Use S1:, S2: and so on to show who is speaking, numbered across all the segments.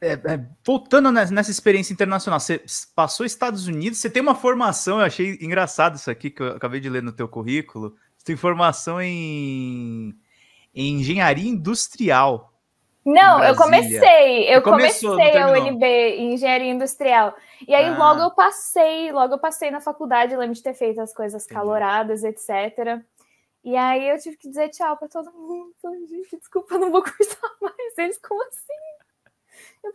S1: é, é, voltando nessa, experiência internacional, você passou Estados Unidos, você tem uma formação, eu achei engraçado isso aqui que eu acabei de ler no teu currículo. Você tem formação em, em engenharia industrial.
S2: Não, eu comecei, eu começou, comecei a UNB em engenharia industrial. E aí ah. logo eu passei, logo eu passei na faculdade, lembro de ter feito as coisas Entendi. caloradas, etc. E aí eu tive que dizer tchau para todo mundo. Gente, desculpa, não vou cursar mais. Eles, como assim?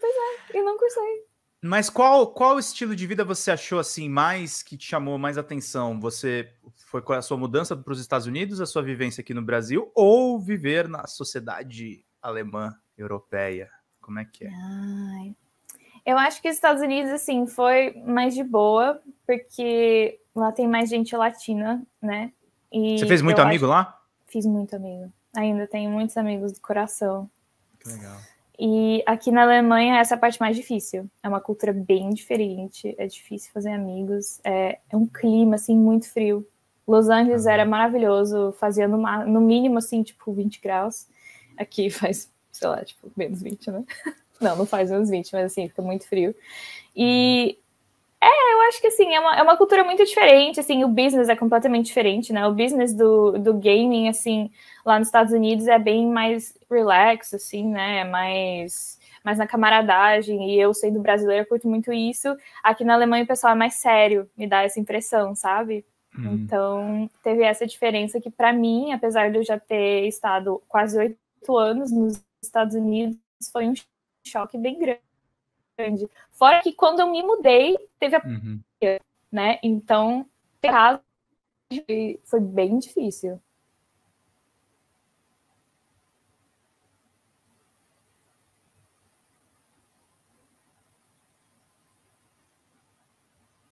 S2: Pois é, eu não cursei.
S1: Mas qual qual estilo de vida você achou assim mais que te chamou mais atenção? Você foi com é a sua mudança para os Estados Unidos, a sua vivência aqui no Brasil ou viver na sociedade alemã europeia? Como é que é? Ai,
S2: eu acho que os Estados Unidos assim foi mais de boa, porque lá tem mais gente latina, né? E você fez muito amigo acho... lá? Fiz muito amigo. Ainda tenho muitos amigos do coração. Que legal. E aqui na Alemanha essa é a parte mais difícil. É uma cultura bem diferente, é difícil fazer amigos, é, é um clima assim muito frio. Los Angeles era maravilhoso, fazia no, no mínimo assim, tipo 20 graus. Aqui faz, sei lá, tipo menos 20, né? Não, não faz menos 20, mas assim, fica muito frio. E é, eu acho que assim, é uma, é uma cultura muito diferente, assim, o business é completamente diferente, né? O business do, do gaming, assim, lá nos Estados Unidos é bem mais relax, assim, né? É mais, mais na camaradagem, e eu sendo brasileira curto muito isso. Aqui na Alemanha o pessoal é mais sério, me dá essa impressão, sabe? Hum. Então, teve essa diferença que para mim, apesar de eu já ter estado quase oito anos nos Estados Unidos, foi um choque bem grande grande. Fora que quando eu me mudei, teve a uhum. né? Então, foi bem difícil.